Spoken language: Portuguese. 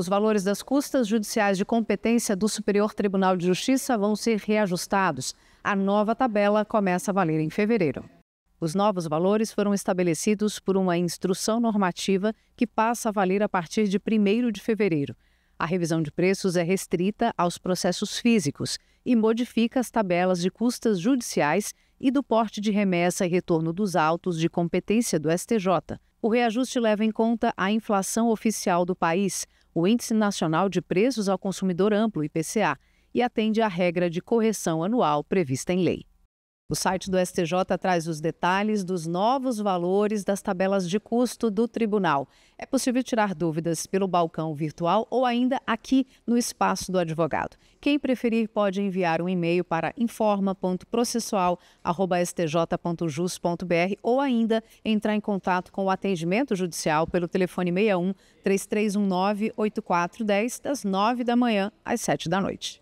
Os valores das custas judiciais de competência do Superior Tribunal de Justiça vão ser reajustados. A nova tabela começa a valer em fevereiro. Os novos valores foram estabelecidos por uma instrução normativa que passa a valer a partir de 1 de fevereiro. A revisão de preços é restrita aos processos físicos e modifica as tabelas de custas judiciais e do porte de remessa e retorno dos autos de competência do STJ. O reajuste leva em conta a inflação oficial do país, o Índice Nacional de Preços ao Consumidor Amplo, IPCA, e atende à regra de correção anual prevista em lei. O site do STJ traz os detalhes dos novos valores das tabelas de custo do tribunal. É possível tirar dúvidas pelo balcão virtual ou ainda aqui no espaço do advogado. Quem preferir pode enviar um e-mail para informa.processual@stj.jus.br ou ainda entrar em contato com o atendimento judicial pelo telefone 61 3319 8410 das 9 da manhã às 7 da noite.